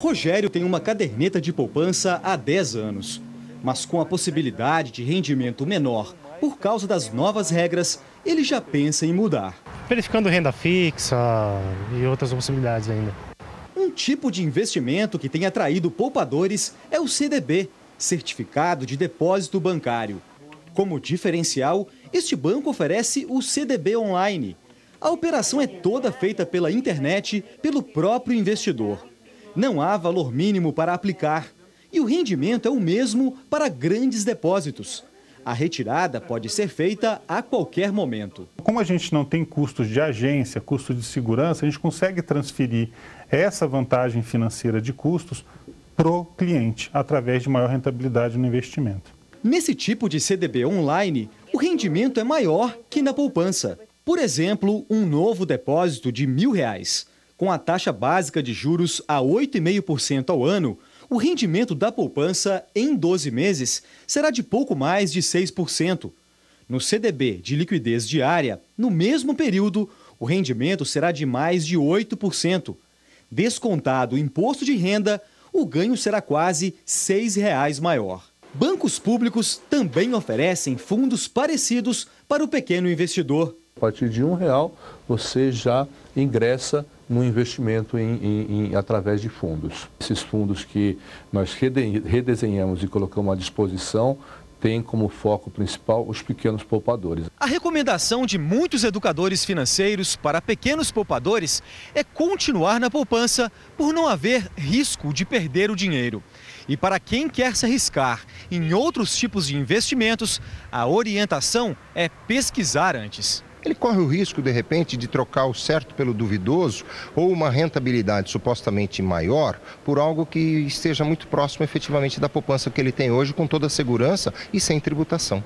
Rogério tem uma caderneta de poupança há 10 anos, mas com a possibilidade de rendimento menor por causa das novas regras, ele já pensa em mudar. Verificando renda fixa e outras possibilidades ainda. Um tipo de investimento que tem atraído poupadores é o CDB, Certificado de Depósito Bancário. Como diferencial, este banco oferece o CDB online. A operação é toda feita pela internet, pelo próprio investidor. Não há valor mínimo para aplicar e o rendimento é o mesmo para grandes depósitos. A retirada pode ser feita a qualquer momento. Como a gente não tem custos de agência, custos de segurança, a gente consegue transferir essa vantagem financeira de custos para o cliente, através de maior rentabilidade no investimento. Nesse tipo de CDB online, o rendimento é maior que na poupança. Por exemplo, um novo depósito de mil reais. Com a taxa básica de juros a 8,5% ao ano, o rendimento da poupança em 12 meses será de pouco mais de 6%. No CDB de liquidez diária, no mesmo período, o rendimento será de mais de 8%. Descontado o imposto de renda, o ganho será quase R$ 6,00 maior. Bancos públicos também oferecem fundos parecidos para o pequeno investidor. A partir de um real você já ingressa no investimento em, em, em, através de fundos. Esses fundos que nós redesenhamos e colocamos à disposição tem como foco principal os pequenos poupadores. A recomendação de muitos educadores financeiros para pequenos poupadores é continuar na poupança por não haver risco de perder o dinheiro. E para quem quer se arriscar em outros tipos de investimentos, a orientação é pesquisar antes ele corre o risco, de repente, de trocar o certo pelo duvidoso ou uma rentabilidade supostamente maior por algo que esteja muito próximo efetivamente da poupança que ele tem hoje, com toda a segurança e sem tributação.